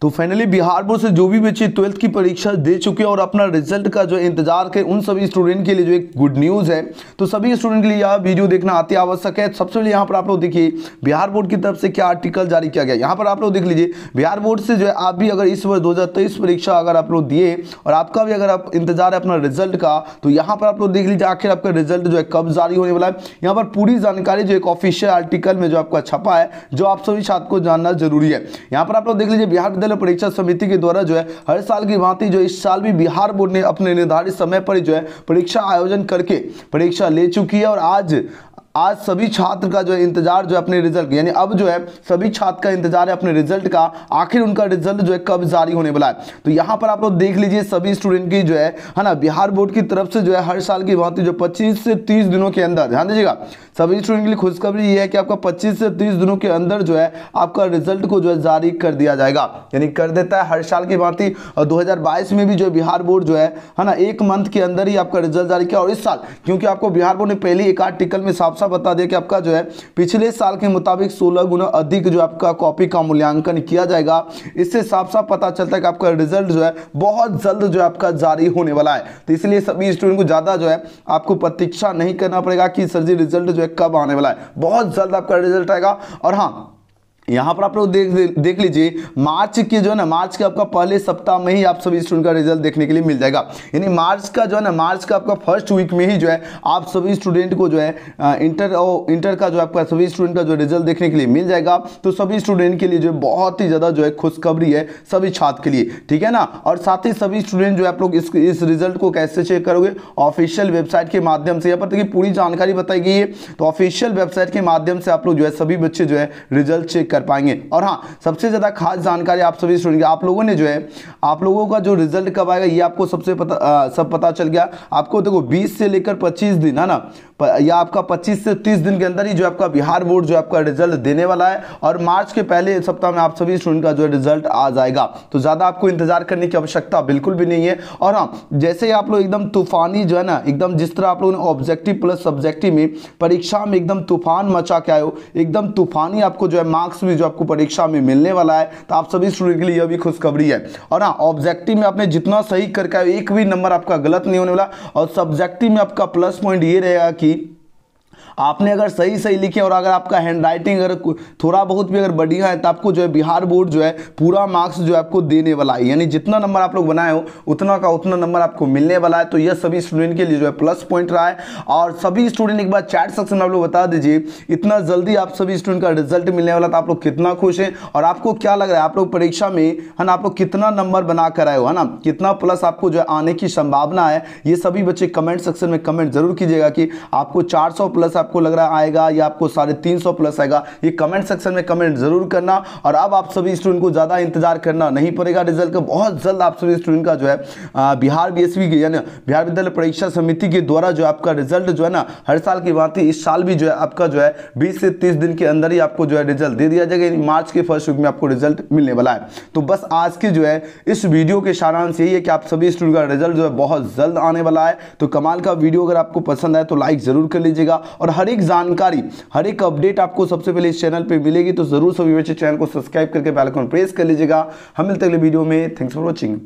तो finally Bihar board से जो भी बच्चे ट्वेल्थ की परीक्षा दे चुके हैं और अपना रिजल्ट का जो इंतजार के उन सभी स्टूडेंट के लिए जो एक गुड न्यूज़ है तो सभी स्टूडेंट के लिए यह वीडियो देखना अति आवश्यक है सबसे पहले यहाँ पर आप लोग देखिए बिहार बोर्ड की तरफ से क्या आर्टिकल जारी किया गया यहाँ पर आप लोग देख लीजिए बिहार बोर्ड से जो है आप भी अगर इस वर्ष दो परीक्षा अगर आप लोग दिए और आपका भी अगर आप इंतजार है अपना रिजल्ट का तो यहाँ पर आप लोग देख लीजिए आखिर आपका रिजल्ट जो है कब जारी होने वाला है यहाँ पर पूरी जानकारी जो एक ऑफिशियल आर्टिकल में जो आपका छपा है जो आप सभी छात्र को जानना जरूरी है यहाँ पर आप लोग देख लीजिए बिहार मंडल परीक्षा समिति के द्वारा जो है हर साल की भांति जो इस साल भी बिहार बोर्ड ने अपने निर्धारित समय पर जो है परीक्षा आयोजन करके परीक्षा ले चुकी है और आज आज सभी छात्र का जो है इंतजार जो है अपने रिजल्ट यानी अब जो है सभी छात्र का इंतजार है अपने रिजल्ट का आखिर उनका रिजल्ट जो है कब जारी होने वाला है तो यहाँ पर आप लोग देख लीजिए सभी स्टूडेंट की जो है है ना बिहार बोर्ड की तरफ से जो है हर साल की भांति जो पच्चीस से तीस दिनों के अंदर ध्यान दीजिएगा सभी स्टूडेंट के लिए खुशखबरी ये है कि आपका पच्चीस से तीस दिनों के अंदर जो है आपका रिजल्ट को जो है जारी कर दिया जाएगा यानी कर देता है हर साल की भांति और दो में भी जो बिहार बोर्ड जो है ना एक मंथ के अंदर ही आपका रिजल्ट जारी किया और इस साल क्योंकि आपको बिहार बोर्ड ने पहली एक आर्टिकल में साफ साफ इतना बता दें कि आपका जो है पिछले साल के मुताबिक सोलह गुना अधिक जो आपका कॉपी का मूल्यांकन किया जाएगा इससे साफ साफ पता चलता है कि आपका रिजल्ट जो है बहुत जल्द जो आपका जारी होने वाला है तो इसलिए सभी स्टूडेंट को ज़्यादा जो है आपको प्रतीक्षा नहीं करना पड़ेगा कि सर जी रिजल्ट जो है कब आने वाला है बहुत जल्द आपका रिजल्ट आएगा और हाँ यहाँ पर आप लोग देख देख लीजिए मार्च के जो है ना मार्च के आपका पहले सप्ताह में ही आप सभी स्टूडेंट का रिजल्ट देखने के लिए मिल जाएगा यानी मार्च का जो है ना मार्च का आपका फर्स्ट वीक में ही जो है आप सभी स्टूडेंट को जो है इंटर और इंटर का जो आपका सभी स्टूडेंट का जो रिजल्ट देखने के लिए मिल जाएगा तो सभी स्टूडेंट के लिए जो बहुत ही ज़्यादा जो है खुशखबरी है सभी छात्र के लिए ठीक है ना और साथ ही सभी स्टूडेंट जो है आप लोग इस इस रिजल्ट को कैसे चेक करोगे ऑफिशियल वेबसाइट के माध्यम से यहाँ पर देखिए पूरी जानकारी बताई गई है तो ऑफिशियल वेबसाइट के माध्यम से आप लोग जो है सभी बच्चे जो है रिजल्ट चेक कर पाएंगे और हाँ सबसे ज़्यादा खास जानकारी आप सभी स्टूडेंट आप लोगों ने जो है आप लोगों का जो रिजल्ट कब आएगा ये आपको सबसे पता आ, सब पता चल गया आपको देखो बीस से लेकर पच्चीस दिन है ना या आपका 25 से 30 दिन के अंदर ही जो आपका बिहार बोर्ड जो आपका रिजल्ट देने वाला है और मार्च के पहले सप्ताह में आप सभी स्टूडेंट का जो रिजल्ट आ जाएगा तो ज़्यादा आपको इंतजार करने की आवश्यकता बिल्कुल भी नहीं है और हाँ जैसे ही आप लोग एकदम तूफानी जो है ना एकदम जिस तरह आप लोगों ने ऑब्जेक्टिव प्लस सब्जेक्टिव में परीक्षा में एकदम तूफान मचा के आयो एकदम तूफानी आपको जो है मार्क्स भी जो आपको परीक्षा में मिलने वाला है तो आप सभी स्टूडेंट के लिए यह भी खुशखबरी है और हाँ ऑब्जेक्टिव में आपने जितना सही करके आयो एक भी नंबर आपका गलत नहीं होने वाला और सब्जेक्टिव में आपका प्लस पॉइंट ये रहेगा कि आपने अगर सही सही लिखे और अगर आपका हैंड राइटिंग अगर थोड़ा बहुत भी अगर बढ़िया है तो आपको जो है बिहार बोर्ड जो है पूरा मार्क्स जो है आपको देने वाला है यानी जितना नंबर आप लोग बनाए हो उतना का उतना नंबर आपको मिलने वाला है तो यह सभी स्टूडेंट के लिए जो है प्लस पॉइंट रहा है और सभी स्टूडेंट एक बार चैट सेक्शन में आप लोग बता दीजिए इतना जल्दी आप सभी स्टूडेंट का रिजल्ट मिलने वाला था तो आप लोग कितना खुश हैं और आपको क्या लग रहा है आप लोग परीक्षा में है ना आप लोग कितना नंबर बना कर आए हो है ना कितना प्लस आपको जो है आने की संभावना है ये सभी बच्चे कमेंट सेक्शन में कमेंट जरूर कीजिएगा कि आपको चार प्लस आप आपको लग रहा आएगा या आपको साढ़े तीन सौ प्लस आएगा ये कमेंट सेक्शन में कमेंट ज़रूर करना और अब आप सभी स्टूडेंट को ज़्यादा इंतजार करना नहीं पड़ेगा रिजल्ट का बहुत जल्द आप सभी स्टूडेंट का जो है बिहार बी e की यानी बिहार विद्यालय परीक्षा समिति के द्वारा जो आपका रिजल्ट जो है ना हर साल की बात इस साल भी जो है आपका जो है बीस से तीस दिन के अंदर ही आपको जो है रिजल्ट दे दिया जाएगा मार्च के फर्स्ट वीक में आपको रिजल्ट मिलने वाला है तो बस आज के जो है इस वीडियो के सारांश यही है कि आप सभी स्टूडेंट का रिजल्ट जो है बहुत जल्द आने वाला है तो कमाल का वीडियो अगर आपको पसंद आए तो लाइक जरूर कर लीजिएगा और और हर एक जानकारी हर एक अपडेट आपको सबसे पहले इस चैनल पर मिलेगी तो जरूर सभी बच्चे चैनल को सब्सक्राइब करके बैलकॉन प्रेस कर लीजिएगा हम मिलते अगले वीडियो में थैंक्स फॉर वॉचिंग